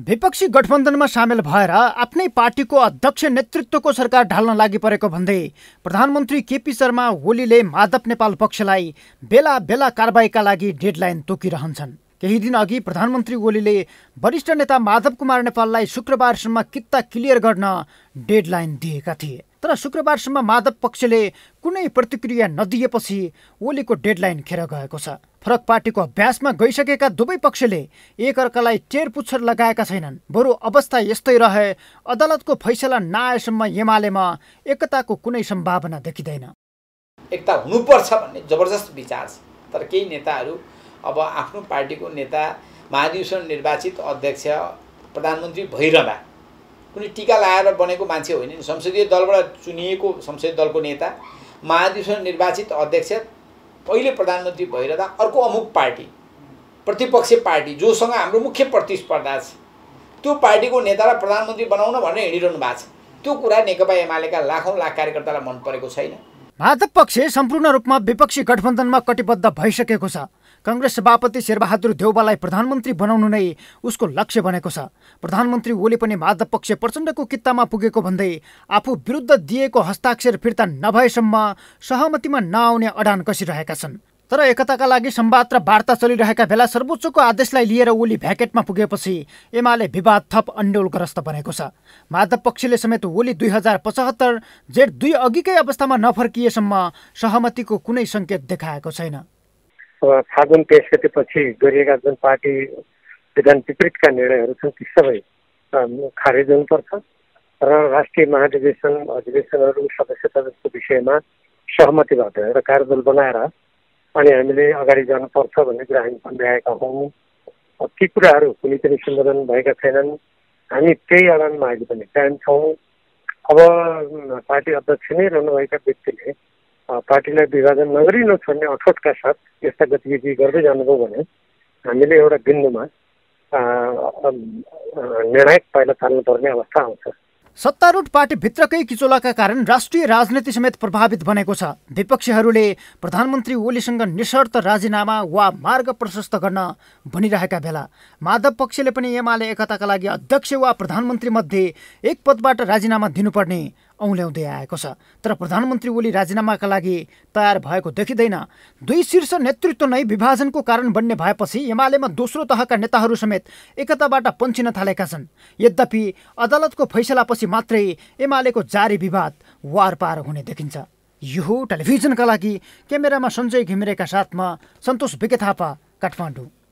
विपक्षी गठबन्धनमा सामेल भएर आफ्नै पार्टीको अध्यक्ष नेतृत्वको सरकार ढाल्न लागि परेको भन्दै प्रधानमन्त्री केपी शर्मा ओलीले माधव नेपाल पक्षलाई बेला बेला कारवाहीका लागि डेडलाइन तोकिरहन्छन् केही दिन अघि प्रधानमन्त्री ओलीले वरिष्ठ नेता माधव कुमार नेपाललाई शुक्रबारसम्म कित्ता क्लियर गर्न डेडलाइन दिएका थिए तर शुक्रबारसम्म माधव पक्षले कुनै प्रतिक्रिया नदिएपछि ओलीको डेडलाइन खेर गएको छ फरक पार्टीको अभ्यासमा गइसकेका दुवै पक्षले एकअर्कालाई टेरपुच्छर लगाएका छैनन् बरु अवस्था यस्तै रहे अदालतको फैसला नआएसम्म एमालेमा एकताको कुनै सम्भावना देखिँदैन एकता हुनुपर्छ भन्ने जबरजस्त विचार छ तर केही नेताहरू अब आफ्नो पार्टीको नेता महाधिवेशन निर्वाचित अध्यक्ष प्रधानमन्त्री भइरहँदा कुनै टिका लगाएर बनेको मान्छे होइन नि संसदीय दलबाट चुनिएको संसदीय दलको नेता महाधिवेशन निर्वाचित अध्यक्ष पहिले प्रधानमन्त्री भइरहँदा अर्को अमुक पार्टी प्रतिपक्ष पार्टी जोसँग हाम्रो मुख्य प्रतिस्पर्धा छ त्यो पार्टीको नेतालाई प्रधानमन्त्री बनाउन भनेर हिँडिरहनु भएको छ त्यो कुरा नेकपा एमालेका लाखौँ लाख कार्यकर्तालाई मन परेको छैन माधव पक्ष सम्पूर्ण रूपमा विपक्षी गठबन्धनमा कटिबद्ध भइसकेको छ कङ्ग्रेस सभापति शेरबहादुर देउबालाई प्रधानमन्त्री बनाउनु नै उसको लक्ष्य बनेको छ प्रधानमन्त्री ओली पनि माधव पक्ष प्रचण्डको कितामा पुगेको भन्दै आफू विरुद्ध दिएको हस्ताक्षर फिर्ता नभएसम्म सहमतिमा नआउने अडान कसिरहेका छन् तर एकताका लागि सम्वाद र वार्ता चलिरहेका बेला सर्वोच्चको आदेशलाई लिएर ओली भ्याकेटमा पुगेपछि एमाले विवाद थप अन्डोलग्रस्त बनेको छ माधव पक्षले समेत ओली दुई हजार पचहत्तर जेठ दुई अघिकै अवस्थामा नफर्किएसम्म सहमतिको कुनै सङ्केत देखाएको छैन फागुन तेइस गतिपछि गरिएका जुन पार्टी विधान विपरीतका निर्णयहरू छन् ती सबै खारेज हुनुपर्छ र राष्ट्रिय महाधिवेशन अधिवेशनहरू सदस्यताको विषयमा विषयमा सहमतिबाट भएर कार्यदल बनाएर अनि हामीले अगाडि जानुपर्छ भन्ने कुरा हामी भनिरहेका हौँ ती कुराहरू कुनै पनि सम्बोधन भएका छैनन् हामी त्यही आधारमा अहिले पनि छौँ अब पार्टी अध्यक्ष नै रहनुभएका व्यक्तिले पार्टीलाई विभाजन नगरी नछोड्ने अठोटका साथ यस्ता गतिविधि गर्दै जानुभयो भने हामीले एउटा बिन्दुमा निर्णायक पाइला चाल्नुपर्ने अवस्था आउँछ सत्तारूढ पार्टीभित्रकै किचोलाका कारण राष्ट्रिय राजनीति समेत प्रभावित बनेको छ विपक्षीहरूले प्रधानमन्त्री ओलीसँग निशर्त राजीनामा वा मार्ग प्रशस्त गर्न भनिरहेका बेला माधव पक्षले पनि एमाले एकताका लागि अध्यक्ष वा प्रधानमन्त्रीमध्ये एक पदबाट राजीनामा दिनुपर्ने औल्याउँदै आएको छ तर प्रधानमन्त्री ओली राजीनामाका लागि तयार भएको देखिँदैन दुई शीर्ष नेतृत्व नै विभाजनको कारण बन्ने भएपछि एमालेमा दोस्रो तहका नेताहरू समेत एकताबाट पन्छिन थालेका छन् यद्यपि अदालतको फैसलापछि मात्रै एमालेको जारी विवाद वार पार हुने देखिन्छ यो टेलिभिजनका लागि क्यामेरामा सञ्जय घिमिरेका साथमा सन्तोष विके थापा काठमाडौँ